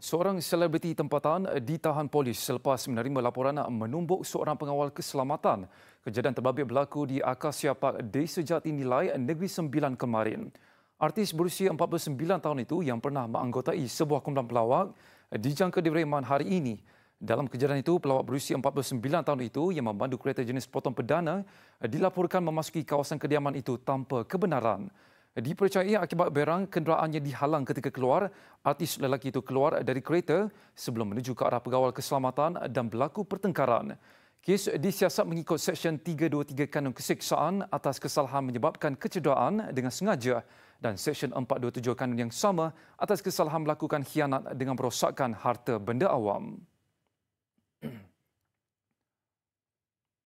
Seorang selebriti tempatan eh, ditahan polis selepas menerima laporan menumbuk seorang pengawal keselamatan. Kejadian terbabit berlaku di Akasia Park Desa Jati Nilai, Negeri Sembilan kemarin. Artis berusia 49 tahun itu yang pernah menganggotai sebuah kumpulan pelawak dijangka eh, di direman hari ini. Dalam kejadian itu, pelawak berusia 49 tahun itu yang memandu kereta jenis potong perdana eh, dilaporkan memasuki kawasan kediaman itu tanpa kebenaran. Dipercayai akibat berang kenderaannya dihalang ketika keluar, artis lelaki itu keluar dari kereta sebelum menuju ke arah pegawai keselamatan dan berlaku pertengkaran. Kes disiasat mengikut Seksyen 323 Kanun kesiksaan atas kesalahan menyebabkan kecederaan dengan sengaja dan Seksyen 427 Kanun yang sama atas kesalahan melakukan khianat dengan merosakkan harta benda awam.